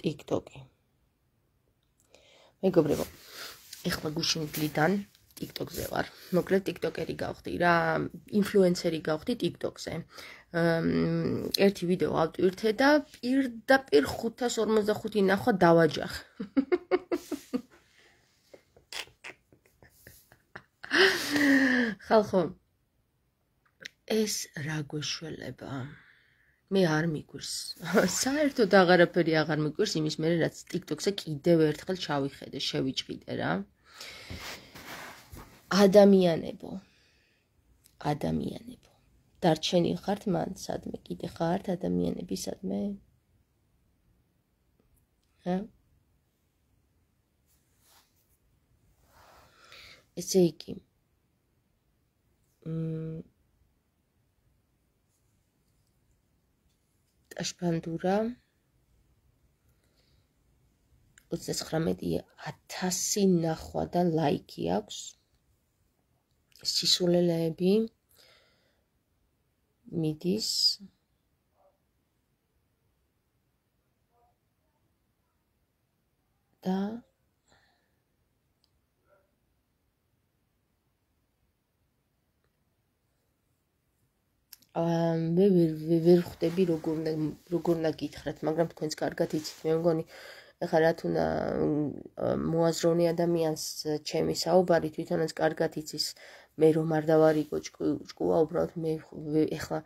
TikTok-ი. მეგობრებო, ეხლა გუშინგლიდან TikTok-ზე ვარ. მოკლედ TikToker-ი გავხდი რა, influencer-ი გავხდი TikTok-ზე. ერთი ვიდეო ავტვირთე და პირდაპირ 555 ნახვა დავაჯახ. ხალხო ეს რა გვეშველება? მე არ მიგვირს. საერთოდ აღარაფერი აღარ მიგვირს იმის მერე რაც TikTok-ზე კიდევ ერთხელ ჩავიხედე, შევიჭიდე რა. ადამიანებო. ადამიანებო. დარჩენი ხართ მან სადმე კიდე ხართ ადამიანები სადმე? ჰა? ესე იგი. მმ კაშბანდურა 39000 ნახვა და ლაიქი აქვს სისულელეები მიდის და მე ვერ ვერ ხვდები როგორ უნდა როგორ უნდა გითხრათ, მაგრამ თქვენს კარგად იცით. მე მგონი ახლა რა თუნდა მოაზროვნე ადამიანს ჩემი საუბარი თვითონაც კარგად იცის. მე რომ არ დავარიგო ჭკუა, უბრალოდ მე ახლა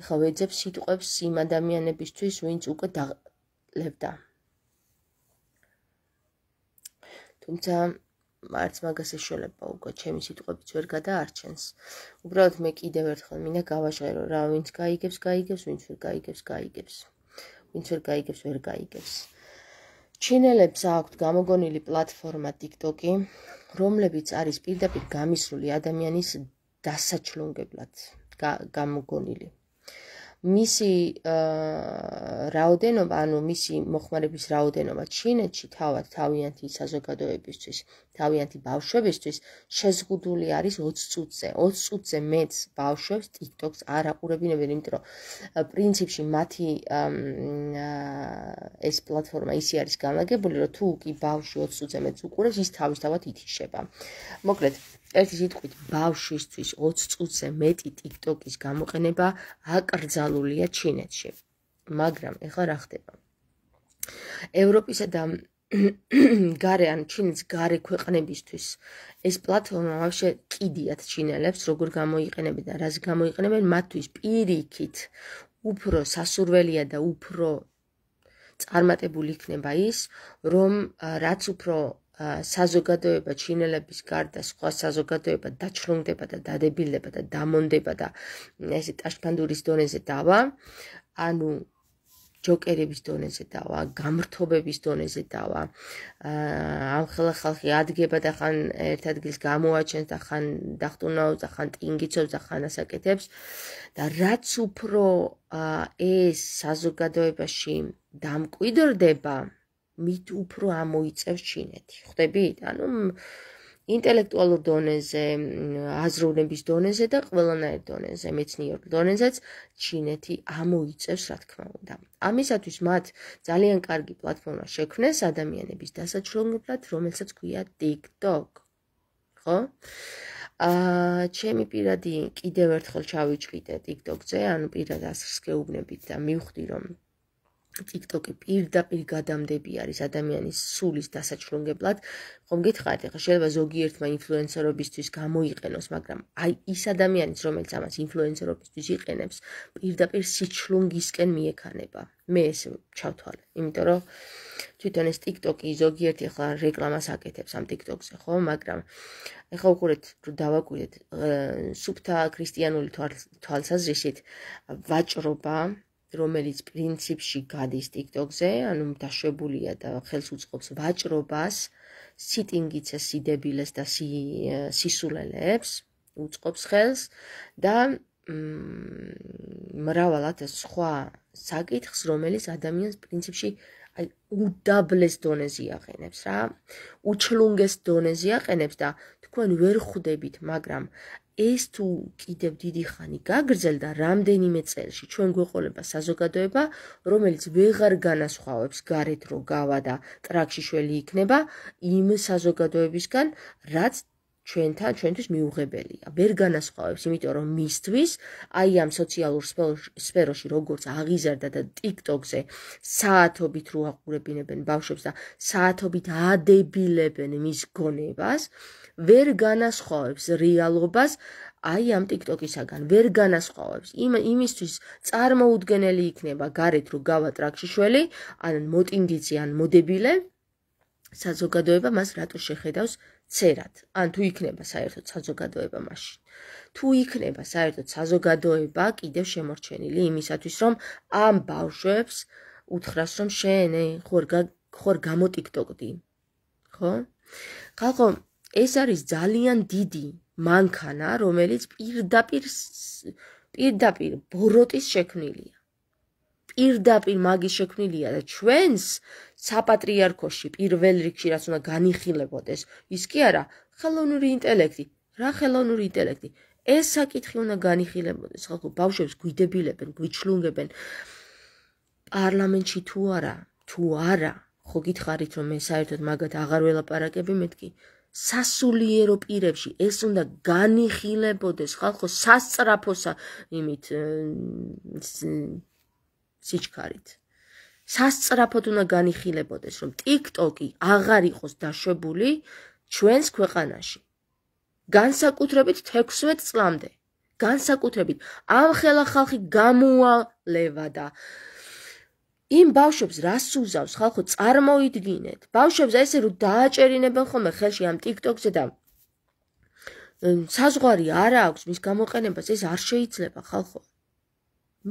ახლა ვეძებ სიტყვებს იმ ადამიანებისთვის, ვინც უკვე დაღლებდა. თუმცა არც მაგას ეშველება უკვე ჩემი სიტყვებიც ვერ გადაარჩენს. უბრალოდ მე კიდევ ერთხელ მინა გავაჟღერო, რა ვინც გაიგებს, გაიგებს, ვინც ვერ გაიგებს, გაიგებს. ვინც ვერ გაიგებს, ვერ გაიგებს. ჩინელებს აქვთ გამოგონილი პლატფორმა TikTok-ი, რომლებიც არის პირდაპირ გამისული ადამიანის დასაჩლუნგებლად გამოგონილი. მისი რაოდენობა, ანუ მისი მოხმარების რაოდენობა ჩინეთში თავად თავიანთი საზოგადოებისთვის, თავიანთი ბავშვებისთვის შეზღუდული არის 20 წუთზე. 20 წუთზე მეც ბავშვებს TikTok-ს არ აყურებინებინ, იმიტომ რომ პრინციპში მათი ეს პლატფორმა ისე არის განლაგებული, რომ თუ კი ბავშვი 20 წუთზე მეც უყურებს, ის თავისთავად ითიშება. მოკლედ, ერთი სიტყვით ბავშვისთვის 20 წუთზე მეტი TikTok-ის გამოყენება აკრძალულია ჩინეთში. მაგრამ ეხლა რა ხდება? ევროპისა და გარე ან ჩინის გარე ქვეყნებისთვის ეს პლატფორმა вообще კიდიათ ჩინელებს როგორ გამოიყენებენ და რას გამოიყენებენ მათთვის პირიქით უფრო სასურველია და უფრო წარმატებული იქნება ის რომ რაც უფრო საზოგადოება ჩინელების გარდა სხვა საზოგადოება დაჩრუნდება და დადებილდება და დამონდება და ესე ტაშფანდურის დონეზე დავა ანუ ჯოკერების დონეზე დავა, გამრთობების დონეზე დავა. აა ამ ხელა ხალხი ადგება და ხან ერთ ადგილს გამოაჩენს და ხან დახტუნაოს და ხან ტინგიცოს და ხან ასაკეთებს და რაც უფრო აა ეს საზოგადოებაში დამკვიდრდება, აა მით უფრო ამოიწევს ჩინეთი. ხვდები? ანუ ინტელექტუალურ დონეზე, აზროვნების დონეზე და ყველანაირ დონეზე, მეცნიერ დონეზეც ჩინეთი ამოიწევს, რა თქმა უნდა. ამისათვის მათ ძალიან კარგი პლატფორმა შექმნეს ადამიანების დასაჩლოგებლად, რომელსაც ქვია TikTok. ხო? აა, ჩემი პირადი კიდევ ერთხელ ჩავიჭიდე TikTok-ზე, ანუ პირად ასრს გეუბნებით და მივხვდი, რომ TikTok-ი პირდაპირ გადამდები არის ადამიანის სულის დასაჭრუნებლად. ხომ გითხარით, ხა შეიძლება ზოგიერთმა ინფლუენსერობისთვის გამოიყენოს, მაგრამ აი ის ადამიანის, რომელიც ამას ინფლუენსერობისთვის იყენებს, პირდაპირ სიჩლუნგისკენ მიექანება. მე ესე ჩავთვალე, იმიტომ რომ თვითონ ეს TikTok-ი ზოგიერთი ხა რეკლამას აკეთებს ამ TikTok-ზე, ხო? მაგრამ ეხა უყურეთ, რომ დავაკვირდეთ, სუფთა ქრისტიანული თვალსაზრისით ვაჭრობა რომელიც პრინციპში გადის TikTok-ზე, ანუ დაშვებულია და ხელს უწყობს ვაჭრობას, სიტინგიც ასიდებილეს და სისულელებს, უწყობს ხელს და მრავალად სხვა საკითხს, რომელიც ადამიანს პრინციპში აი უდაბლეს დონეზე აყენებს რა. უჩლუნგეს დონეზე აყენებს და თქვენ ვერ ხვდებით, მაგრამ ეს თუ კიდევ დიდი ხანი გაგრძელდა რამდენიმე წელში ჩვენ გვეყოლება საზოგადოება რომელიც ਵეღარ განასხვავებს გარეთ რო გავა და ტრაქში შველი იქნება იმ საზოგადოებისგან რაც ჩვენთან ჩვენთვის მიუღებელია. ვერ განასხვავებს, იმიტომ რომ მისთვის აი ამ სოციალურ სფეროში როგორც აღიზარდა და TikTok-ზე საათობით რო აყურებინებენ ბავშვებს და საათობით ადებილებენ მის გონებას, ვერ განასხვავებს რეალობას აი ამ TikTok-ისაგან. ვერ განასხვავებს. იმ იმისთვის წარმოუდგენელი იქნება გარეთ რო გავატრაქში შველი, ან მოტინგიცი, ან მოდებილე საზოგადოება მას რატო შეხედავს ცერად. ან თუ იქნება საერთოდ საზოგადოება მაშინ. თუ იქნება საერთოდ საზოგადოება კიდევ შემორჩენილი იმისათვის, რომ ამ ბავშვებს უთხრას, რომ შენე ხوار ხوار გამოტიკტოკდი. ხო? ხალხო, ეს არის ძალიან დიდი მანქანა, რომელიც პირდაპირ პირდაპირ ბოროტის შექმნილია. პირდაპირ მაგის შექმნილია და ჩვენს საპატრიარქოში პირველ რიგში რაც უნდა განიხილებოდეს, ის კი არა, ხელოვნური ინტელექტი, რა ხელოვნური ინტელექტი? ეს საკითხი უნდა განიხილებოდეს, ხალხო, ბავშვებს გვიდებილებენ, გვიჩლუნგებენ. პარლამენტში თუ არა, თუ არა, ხო გითხარით რომ მე საერთოდ მაგათ აღარ ველაპარაკები მეთქი? სასულიერო პირებში ეს უნდა განიხილებოდეს, ხალხო, სასწრაფოსა იმით სიჩქარით. სასწრაფოდ უნდა განიხილებოდეს, რომ TikTok-ი აღარ იყოს დაშვებული ჩვენს ქვეყანაში. განსაკუთრებით 16 წლამდე. განსაკუთრებით ამ ხელა ხალხი გამოალევა და იმ ბავშვებს რას უზავს ხალხო წარმოიდგინეთ. ბავშვებს ესე რომ დააჭერინებენ ხოლმე ხელში ამ TikTok-ზე და საზღვარი არა აქვს მის გამოყენებას, ეს არ შეიძლება ხალხო.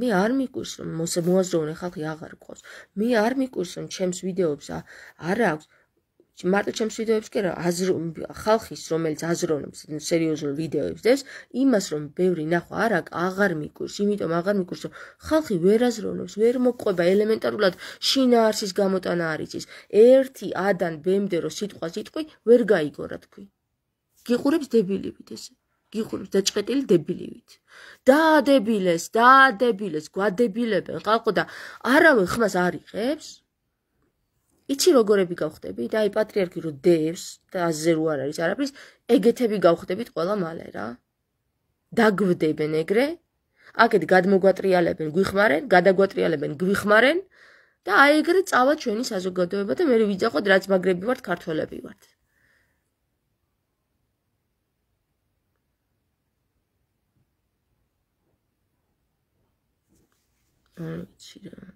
მე არ მიკვირს რომ მოსე მოაზროვნე ხალხი აღარ გყავს მე არ მიკვირს რომ ჩემს ვიდეოებს არ აქვს მარტო ჩემს ვიდეოებს კი არა აზრო ხალხის რომელიც აზროვნებს სერიოზულ ვიდეოებს დეს იმას რომ ბევრი ნახვა არა აღარ მიკვირს იმიტომ აღარ მიკვირს რომ ხალხი ვერ აზროვნებს ვერ მოყვება ელემენტარულად შინაარსის გამოტანა არის ის ერთი ადან ბემდე რო სიტყვა სიტყვი ვერ გაიგო რა თქვი გიყურებს დებილებით ესე გიხურებს და ჭყეტილი დებილივით. დაადებილეს, დაადებილეს, გვადებილებენ ხალხო და არავინ ხმას არ იღებს. იცი როგორები გავხდები და აი პატრიარქი რო დევს და აზე რო არ არის არაფრის, ეგეთები გავხდებით ყველა მალე რა. დაგვდებენ ეგრე. აკეთ გადმოგვატრიალებენ, გვიხმარენ, გადაგვატრიალებენ, გვიხმარენ და აი ეგრე წავა ჩვენი საზოგადოება და მე ვიძახოთ რაც მაგრები ვართ, ქართველები ვართ. არ ვიცი რა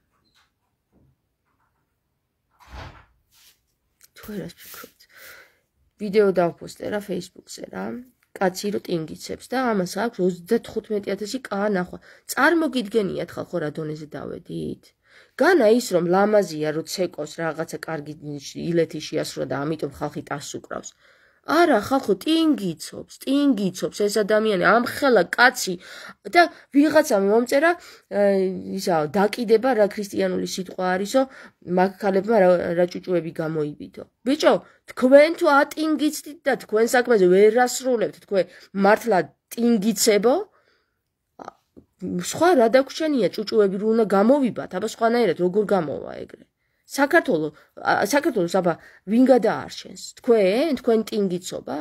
თუ არა ფიქრობთ ვიდეო დავფოსტე რა Facebook-ზე რა კაცი რო ტინგიცებს და ამას აქვს 35000 კა ნახვა წარმოგიდგენიათ ხალხო რა დონეზე დავედით განა ის რომ ლამაზია რო ცეკოს რაღაცა კარგი ილეთი შეასრულა და ამიტომ ხალხი ტასს უკრავს არა ხალხო ტინგიცობს ტინგიცობს ეს ადამიანი ამხელა კაცი და ვიღაცამ მომწერა ისა დაკიდება რა ქრისტიანული სიტყვა არისო მაგქალებმა რა ჭუჭუები გამოიბიდო ბიჭო თქვენ თუ ატინგიცდით და თქვენ საქმეზე ვერასრულებთ თქვენ მართლა ტინგიცებო სხვა რა დაგვშენია ჭუჭუები რომ უნდა გამოვიბათ აბა სხვანაირად როგორ გამოვა ეგრე საქართველოს საქართველოს აბა ვინ გადაარჩენს თქვენ თქვენ ტინგიცობა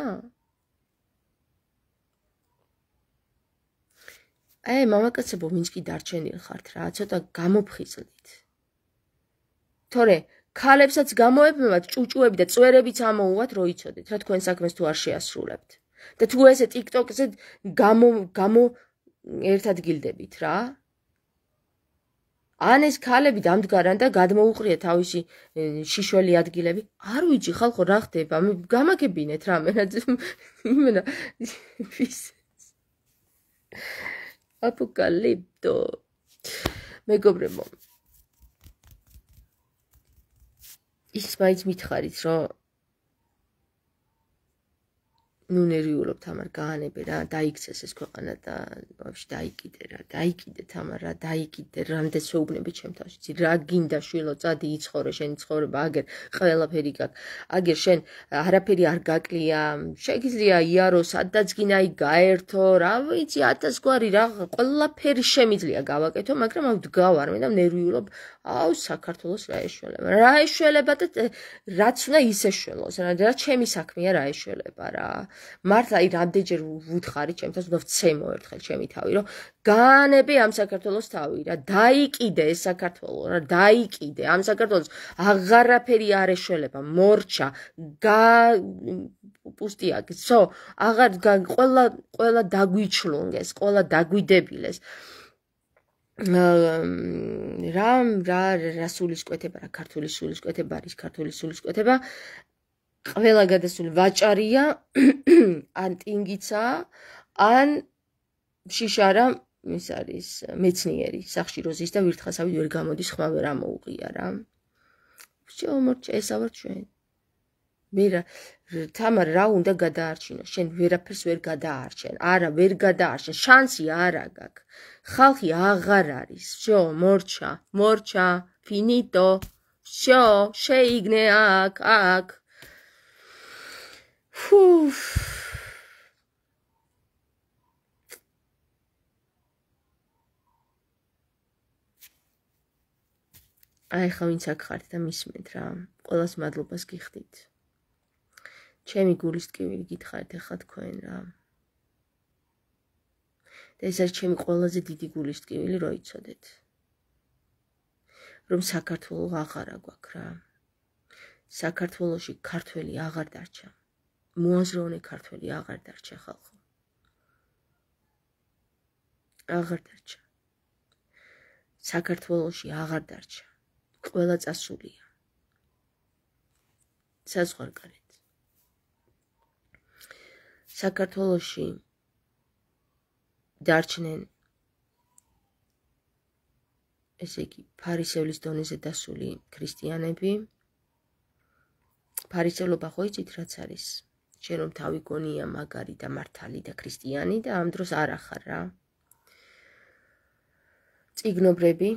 აი მამაკაცებო ვინც კი დარჩენილ ხართ რა ცოტა გამოფხიზლით თორე ქალებსაც გამოებმევათ ჭუჭუები და წვერებიც ამოუვათ რო იცოდეთ რა თქვენ საქმეს თუ არ შეასრულებთ და თუ ესე TikTok-ზე გამო გამო ერთად გილდებით რა ანეს ქალები დამდგარან და გადმოუყრია თავისი შიშველი ადგილები. არ ვიცი ხალხო რა ხდება, მე გამაგებინეთ რამე რა იმენა აპოკალიპტო მეგობრებო ის მაინც მითხარით რომ ნუ ნერვიულობ თამარ გაანები რა დაიქცეს ეს ქვეყანა და ვაფშე დაიკიდე რა დაიკიდე თამარ რა დაიკიდე რამდენ შეუბნები ჩემ თავში ძი რა გინდა შვილო წადი იცხოვრე შენი ცხოვრება აგერ ყველაფერი გაკ აგერ შენ არაფერი არ გაკლია შეგიძლია იარო სადაც გინაი გაერთო რა ვიცი 1000 გვარი რა ყველაფერი შემიძლია გავაკეთო მაგრამ აუ დგავარ მე და ნერვიულობ აუ საქართველოს რა ეშველება რა ეშველება და რაც უნდა ისე შველოს რა რა ჩემი საქმეა რა ეშველება რა Yeah. მართლა აი რამდენჯერ ვუთხარი ჩემთან უნდა ვცემო ერთხელ ჩემი თავი რომ განები ამ საქართველოს თავი რა დაიკიდე ეს საქართველო რა დაიკიდე ამ საქართველოს აღარაფერი არ ეშველება მორჩა გა პუსტია ცო აღარ ყველა ყველა დაგვიჩლუნგეს ყველა დაგვიდებილეს რა რა რა სულის კვეთება რა ქართული სულის კვეთება არის ქართული სულის კვეთება ყველა გადასული ვაჭარია ან ტინგიცა ან შიშარა ის არის მეცნიერი სახში როზის და ვირთხასავით ვერ გამოდის ხმა ვერ ამოუღია რა შეომორჩა ესავარ ჩვენ მე რა თამარ რა უნდა გადაარჩინო შენ ვერაფერს ვერ გადაარჩენ არა ვერ გადაარჩენ შანსი არა გაქვს ხალხი აღარ არის შეომორჩა მორჩა ფინიტო შო შეიგნე აკ აკ ჰუ აი ხა ვინც აქ ხართ და მისმენთ რა. ყველას მადლობას გიხდით. ჩემი გულის ტკივილი გითხარით ახლა თქვენ რა. და ეს არის ჩემი ყველაზე დიდი გულის ტკივილი როიცოდეთ. რომ საქართველოს აღარა გვაქვს რა. საქართველოსი ქართველი აღარ დარჩა. მოაზროვნე ქართველი აღარ დარჩა ხალხო. აღარ დარჩა. საქართველოსი აღარ დარჩა. ყველა წასულია. საზღვარგარეთ. საქართველოსი დარჩნენ ესე იგი, ფარისევლის დონეზე დასული ქრისტიანები. ფარისევლობა ხო იცით რაც არის? შენ რომ თავი გონია მაგარი და მართალი და ქრისტიანი და ამ დროს არ ახარ რა. ციგნობრები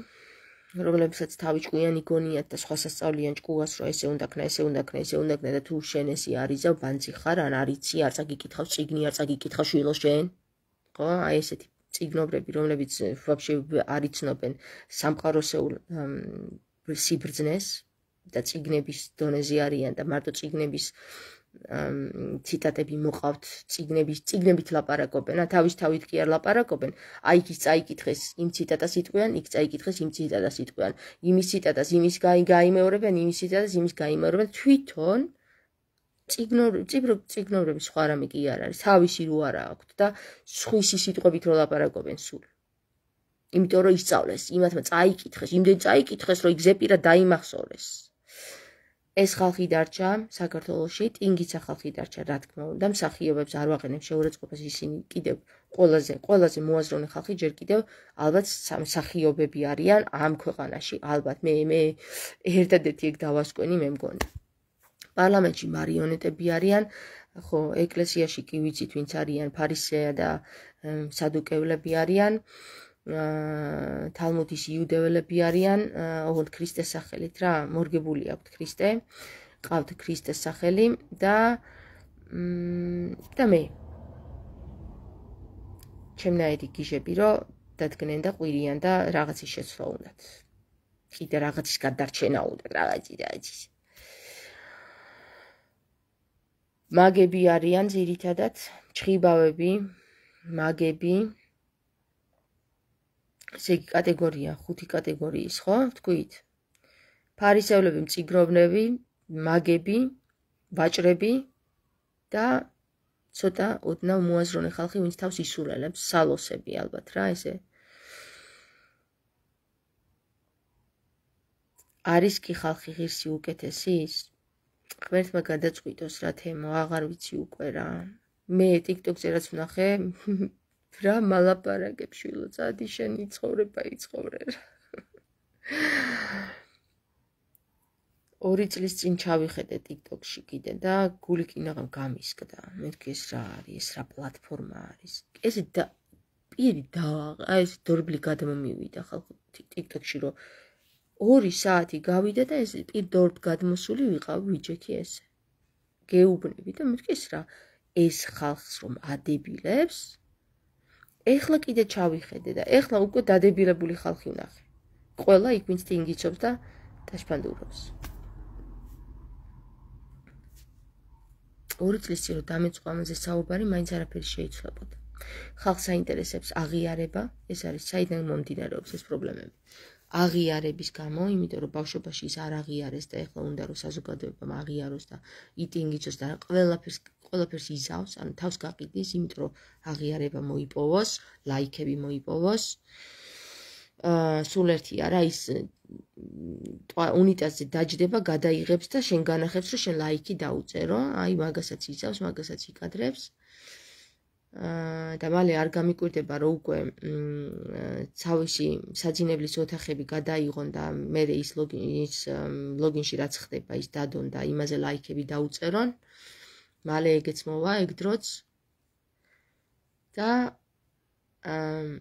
რომლებსაც თავი ჭკვიანი გონიათ და სხვა სასწაულიან ჭკუას რომ ესე უნდა ქნა, ესე უნდა ქნა, ესე უნდა ქნა და თუ შენ ესე არიზავ ბანცი ხარ, ან არიცი, არცაგი კითხავ ციგნი, არცაგი კითხავ შვილო შენ. ხო, აი ესეთი ციგნობრები რომლებიც ვაფშე არიცნობენ სამყაროსეულ სიბრძნეს და ციგნების დონეზე არიან და მარტო ციგნების ციტატები მოყავთ, ციგნების, ციგნებით ლაპარაკობენ, ა თავის თავით კი არ ლაპარაკობენ, აი ის წაიკითხეს იმ ციტატას იტყვიან, იქ წაიკითხეს იმ ციტატას იტყვიან. იმის ციტატას იმის გაი გამეორებენ, იმის ციტატას იმის გამეორებენ თვითონ ციგნორ ციგნორების სხვა რამე კი არ არის, თავისი რო არა აქვს და სხვისი სიტყვებით რო ლაპარაკობენ სულ. იმიტომ რომ ისწავლეს, იმათმა წაიკითხეს, იმდენ წაიკითხეს, რომ იგზე პირა დაიმახსოვრეს. ეს ხალხი დარჩა საქართველოსში, ტინგიცა ხალხი დარჩა, რა თქმა უნდა, მსახიობებს არ ვაყენებ შეურაცხყოფას ისინი კიდევ ყველაზე, ყველაზე მოაზროვნე ხალხი ჯერ კიდევ ალბათ მსახიობები არიან ამ ქვეყანაში, ალბათ მე მე ერთადერთი ეგ დავასკვენი მე მგონი. პარლამენტში მარიონეტები არიან, ხო, ეკლესიაში კი ვიცით ვინც არიან, ფარისეა და სადუკევლები არიან. თალმუდის იუდეველები არიან, ოღონდ ქრისტეს სახელით რა, მორგებული აქვს ქრისტე. ყავთ ქრისტეს სახელი და და მე ჩემნაირი გიჟები რომ დადგნენ და ყვირიან და რაღაცის შეცვლა უნდათ. კიდე რაღაცის გადარჩენა უნდათ, რაღაცი რაღაცის. მაგები არიან ძირითადად, ჭხიბავები, მაგები, ესე იგი კატეგორია, ხუთი კატეგორიის, ხო? თქვით. ფარისევლები, მციგრობნები, მაგები, ვაჭრები და ცოტა ოდნავ მოაზრონე ხალხი, ვინც თავს ისურელებს, სალოსები ალბათ რა, ესე. არის კი ხალხი ღირსი უკეთესი ის? ღმერთმა გადაწყვიტოს რა თემო, აღარ ვიცი უკვე რა. მე TikTok-ზე რაც ვნახე, რა მალაპარაკებ შვილო წადი შენი ცხოვრება იცხოვრე რა ორი წლის წინ ჩავიხედე TikTok-ში კიდე და გული კინაღამ გამისკდა. მეთქი ეს რა არის? ეს რა პლატფორმა არის? ეს და პირი და აი ეს დორბლი გადმომივიდა ხალხო TikTok-ში რომ ორი საათი გავიდა და ეს პირ დორბ გადმოსული ვიყავ ვიჯექი ეს. გეუბნები და მეთქი ეს რა ეს ხალხს რომ ადებილებს, ეხლა კიდე ჩავიხედე და ეხლა უკვე დადებილებული ხალხი ვნახე. ყველა იქ ვინც ტინგიჩობს და დაშფანდურობს. ორი წლის წინ დამეწყვამაზე საუბარი მაინც არაფერი შეიცვლებოდა. ხალხს აინტერესებს აღიარება, ეს არის საიდან მომდინარეობს ეს პრობლემები. აღიარების გამო, იმიტომ რომ ბავშვობაში ის არ აღიარეს და ახლა უნდა რომ საზოგადოებამ აღიაროს და იტინგიცოს და ყველაფერს ყველაფერს იზავს, ანუ თავს გაყიდის, იმიტომ რომ აღიარება მოიპოვოს, ლაიქები მოიპოვოს. აა სულ ერთია რა ის უნიტაზზე დაждდება, გადაიღებს და შენ განახებს რომ შენ ლაიქი დაუწერო, აი მაგასაც იზავს, მაგასაც იკადრებს. აა და მალე არ გამიკვირდება რომ უკვე სავიში საძინებლის ოთახები გადაიღონ და მე ის ლოგინის ლოგინში რაც ხდება ის დადონ და იმაზე ლაიქები დაუწერონ. მალე ეგეც მოვა ეგ დროც და ამ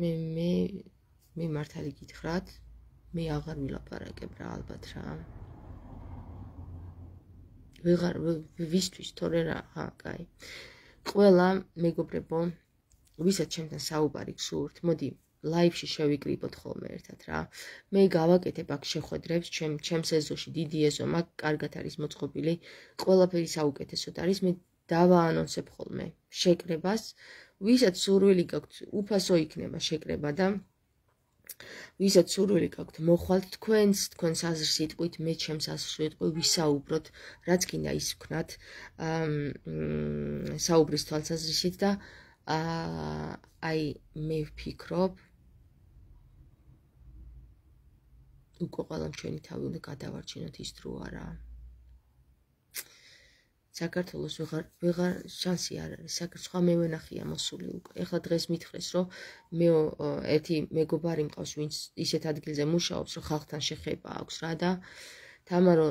მე მე მე მართალი გითხრათ მე აღარ ვილაპარაკებ რა ალბათ რა ვეღარ ვისთვის თორე რა აა კაი ყველა მეგობრებო ვისაც ჩემთან საუბარი გსურთ მოდი ლაივში შევიკრიბოთ ხოლმე ერთად რა მე გავაკეთებ აქ შეხვედრებს ჩემ ჩემ სეზონში დიდი ეზო მაგ კარგად არის მოწყობილი ყველაფერი საუკეთესოდ არის მე დავაანონსებ ხოლმე შეკრებას ვისაც სურვილი გაქვს უფასო იქნება შეკრება და ვისაც სურვილი გაქვთ მოხვალთ თქვენს, თქვენს აზრს იტყვით, მე ჩემს აზრს ვიტყვი, ვისაუბროთ, რაც კიდე ის ვქნათ, აა საუბრის თვალსაზრისით და აა აი მე ვფიქრობ უკვე ყველამ ჩვენი თავი უნდა გადავარჩინოთ ის დრო არა. საქართველოს ვეღარ ვეღარ შანსი არ არის საქართველოს ხომ მე ვენახია მოსული უკვე ეხლა დღეს მითხრეს რომ მე ერთი მეგობარი მყავს ვინც ისეთ ადგილზე მუშაობს რომ ხალხთან შეხება აქვს რა და თამარო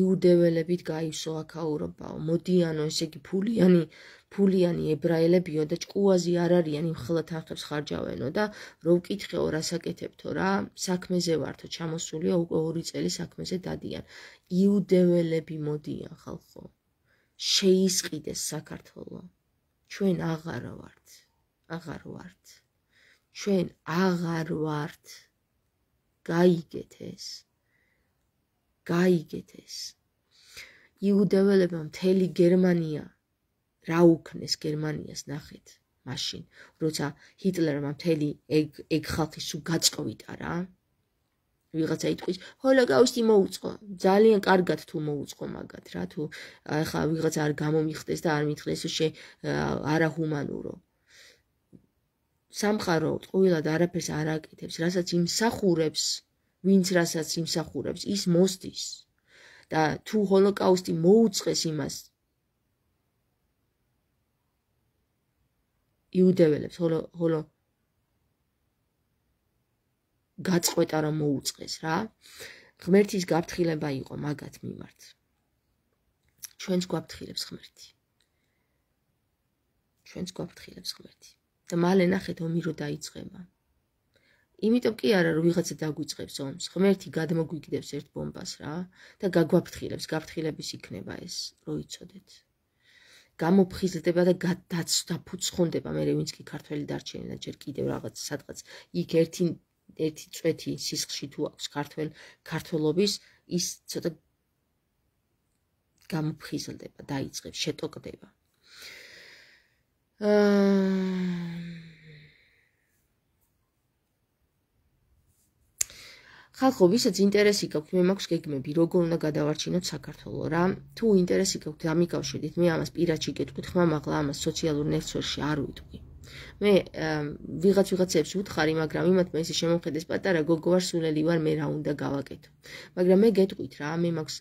იუდეველებით გაივსო აკაურობაო მოდიანო ესე იგი ფულიანი ფულიანი ებრაელებიო და ჭკუაზი არ არიან იმხელათ ახებს ხარჯავენო და რო ვკითხეო რასაკეთებთო რა საქმეზე ვართო ჩამოსულიო უკვე ორი წელი საქმეზე დადიან იუდეველები მოდიან ხალხო შეისყიდეს საქართველო. ჩვენ აღარ ვართ. აღარ ვართ. ჩვენ აღარ ვართ. გაიგეთ ეს. გაიგეთ ეს. იუდეველებმა მთელი გერმანია რა უქნეს გერმანიას ნახეთ მაშინ როცა ჰიტლერმა მთელი ეგ ეგ ხალხი სულ გაწყვიტა რა ვიღაცა იტყვის, ხოლო გავსი მოუწყო. ძალიან კარგად თუ მოუწყო მაგათ, რა თუ ახლა ვიღაც არ გამომიხდეს და არ მითხრეს შე არაჰუმანურო. სამხარო ყოველად არაფერს არ აკეთებს, რასაც იმსახურებს, ვინც რასაც იმსახურებს, ის მოსდის. და თუ ჰოლოკაუსტი მოუწეს იმას იუდეველებს, ხოლო ხოლო გაწყვეტა რომ მოუწეს რა. ღმერთის გაფრთხილება იყო მაგათ მიმართ. ჩვენს გაფრთხილებს ღმერთი. ჩვენს გაფრთხილებს ღმერთი. და მალე ნახეთ ომირო დაიწყება. იმიტომ კი არა რომ ვიღაცა დაგვიწყებს ომს, ღმერთი გადმოგვიგდებს ერთ ბომბას რა და გაგვაფრთხილებს, გაფრთხილების იქნება ეს, რო იცოდეთ. გამოფხიზდება და გადაცდა ფუცხუნდება, მე რე ვინც კი ქართველი დარჩენილა, ჯერ კიდევ რაღაც სადღაც იქ ერთი ერთი წვეთი სისხლში თუ აქვს ქართველ ქართველობის ის ცოტა გამფხიზლდება, დაიწყებს, შეტოკდება. ხალხო, ვისაც ინტერესი გაქვთ, მე მაქვს გეგმები, როგორ უნდა გადავარჩინოთ საქართველოს რა. თუ ინტერესი გაქვთ, ამიკავშირდით, მე ამას პირაჩი გეტყვით, ხმამაღლა ამას სოციალურ ნერცვებში არ ვიტყვი. მე ვიღაც ვიღაცებს უთხარი, მაგრამ იმათ მე ისე შემოხედეს პატარა გოგო ვარ სულელი ვარ, მე რა უნდა გავაკეთო. მაგრამ მე გეტყვით რა, მე მაქვს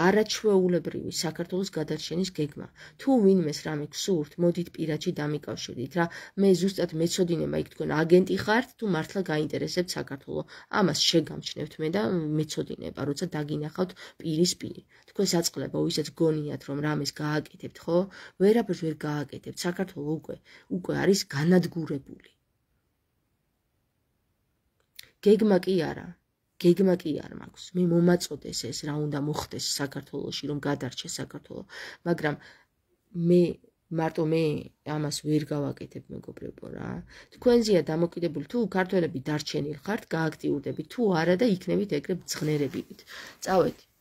არაჩვეულებრივი საქართველოს გადარჩენის გეგმა. თუ ვინმეს რამე გსურთ, მოდით პირაჭი დამიკავშირდით, რა მე ზუსტად მეცოდინება იქ თქვენ აგენტი ხართ, თუ მართლა გაინტერესებთ საქართველოს. ამას შეგამჩნევთ მე და მეცოდინება, როცა დაგინახავთ პირისპირ. თქვენ საწყლება ვისაც გონიათ, რომ რამეს გააკეთებთ, ხო? ვერაფერს ვერ გააკეთებთ საქართველოს უკვე, უკვე არის განადგურებული. გეგმა კი არა, გეგმა კი არ მაქვს. მე მომაწოდეს ეს რა უნდა მოხდეს საქართველოში, რომ გადარჩე საქართველო, მაგრამ მე მარტო მე ამას ვერ გავაკეთებ მეგობრებო რა. თქვენზეა დამოკიდებული თუ ქართველები დარჩენილ ხართ, გააქტიურდებით თუ არა და იქნებით ეგრე ძღნერებით. წავედი